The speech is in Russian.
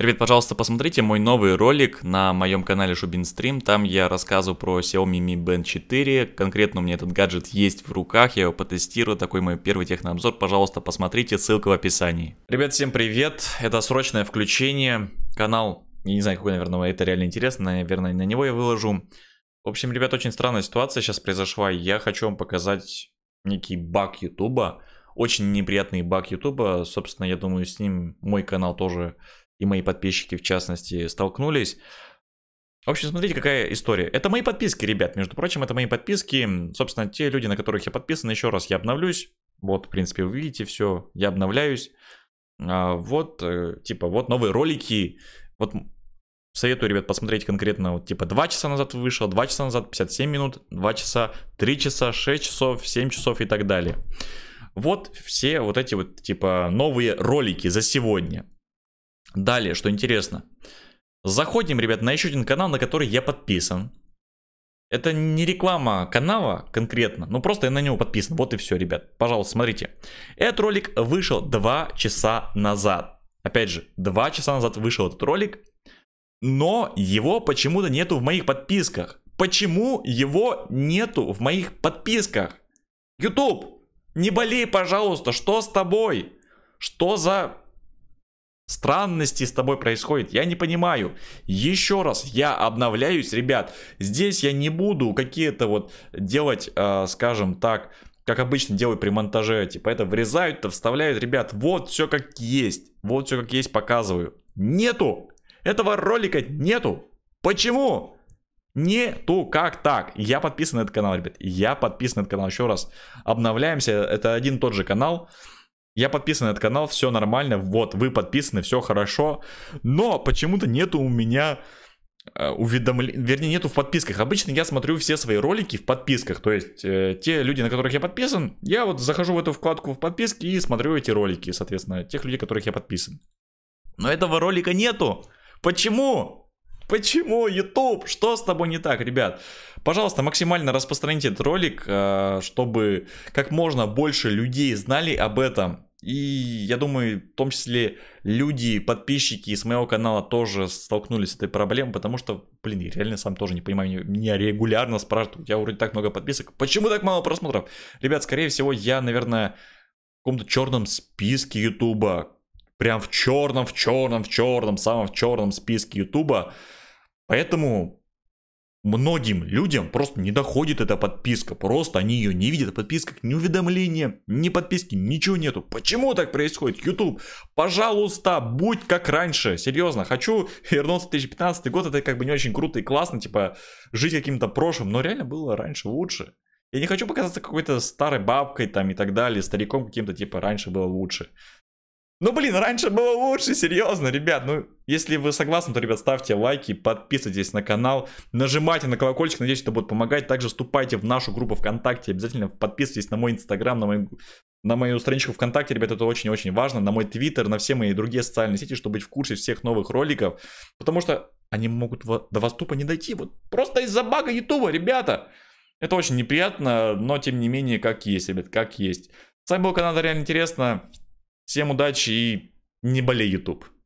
Ребят, пожалуйста, посмотрите мой новый ролик на моем канале Шубин Стрим. Там я рассказываю про Xiaomi Mi Band 4. Конкретно у меня этот гаджет есть в руках, я его потестирую. Такой мой первый технообзор. Пожалуйста, посмотрите, ссылка в описании. Ребят, всем привет. Это срочное включение. Канал, я не знаю, какой, наверное, это реально интересно. Наверное, на него я выложу. В общем, ребят, очень странная ситуация сейчас произошла. Я хочу вам показать некий баг Ютуба. Очень неприятный баг Ютуба. Собственно, я думаю, с ним мой канал тоже и мои подписчики в частности столкнулись. В общем, смотрите, какая история. Это мои подписки, ребят. Между прочим, это мои подписки. Собственно, те люди, на которых я подписан. Еще раз, я обновлюсь. Вот, в принципе, вы видите все. Я обновляюсь. А, вот, э, типа, вот новые ролики. Вот советую, ребят, посмотреть конкретно. Вот, типа, 2 часа назад вышло, 2 часа назад 57 минут, 2 часа, 3 часа, 6 часов, 7 часов и так далее. Вот все вот эти вот, типа, новые ролики за сегодня. Далее, что интересно. Заходим, ребят, на еще один канал, на который я подписан. Это не реклама канала конкретно, но просто я на него подписан. Вот и все, ребят. Пожалуйста, смотрите. Этот ролик вышел 2 часа назад. Опять же, 2 часа назад вышел этот ролик, но его почему-то нету в моих подписках. Почему его нету в моих подписках? YouTube, не болей, пожалуйста, что с тобой? Что за странности с тобой происходит? Я не понимаю. Еще раз, я обновляюсь, ребят. Здесь я не буду какие-то вот делать, э, скажем так, как обычно делают при монтаже. Типа это врезают-то, вставляют. Ребят, вот все как есть. Вот все как есть показываю. Нету. Этого ролика нету. Почему? Нету, как так? Я подписан на этот канал, ребят. Я подписан на этот канал еще раз. Обновляемся. Это один и тот же канал. Я подписан на этот канал, все нормально, вот, вы подписаны, все хорошо, но почему-то нету у меня э, уведомлений, вернее, нету в подписках. Обычно я смотрю все свои ролики в подписках, то есть э, те люди, на которых я подписан, я вот захожу в эту вкладку в подписки и смотрю эти ролики, соответственно, тех людей, которых я подписан. Но этого ролика нету. Почему? Почему YouTube? Что с тобой не так, ребят? Пожалуйста, максимально распространите этот ролик, э, чтобы как можно больше людей знали об этом. И я думаю, в том числе люди, подписчики из моего канала тоже столкнулись с этой проблемой, потому что, блин, я реально сам тоже не понимаю, меня регулярно спрашивают, я вроде так много подписок, почему так мало просмотров? Ребят, скорее всего, я, наверное, в каком-то черном списке Ютуба, прям в черном, в черном, в черном, самом в черном списке Ютуба, Поэтому многим людям просто не доходит эта подписка. Просто они ее не видят. Подписка, ни уведомления, ни подписки, ничего нету. Почему так происходит? YouTube, пожалуйста, будь как раньше. Серьезно, хочу вернуться в 2015 год. Это как бы не очень круто и классно, типа, жить каким-то прошлым. Но реально было раньше лучше. Я не хочу показаться какой-то старой бабкой там и так далее, стариком каким-то, типа, раньше было лучше. Ну, блин, раньше было лучше, серьезно, ребят. Ну, если вы согласны, то, ребят, ставьте лайки, подписывайтесь на канал, нажимайте на колокольчик, надеюсь, это будет помогать. Также вступайте в нашу группу ВКонтакте, обязательно подписывайтесь на мой Инстаграм, на, мой, на мою страничку ВКонтакте, ребят, это очень-очень важно, на мой Твиттер, на все мои другие социальные сети, чтобы быть в курсе всех новых роликов, потому что они могут до вас тупо не дойти, вот просто из-за бага Ютуба, ребята. Это очень неприятно, но тем не менее, как есть, ребят, как есть. С вами был канал Реально Интересно. Всем удачи и не болей YouTube.